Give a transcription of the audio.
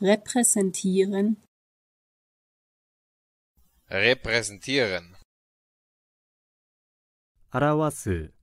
repräsentieren repräsentieren 表す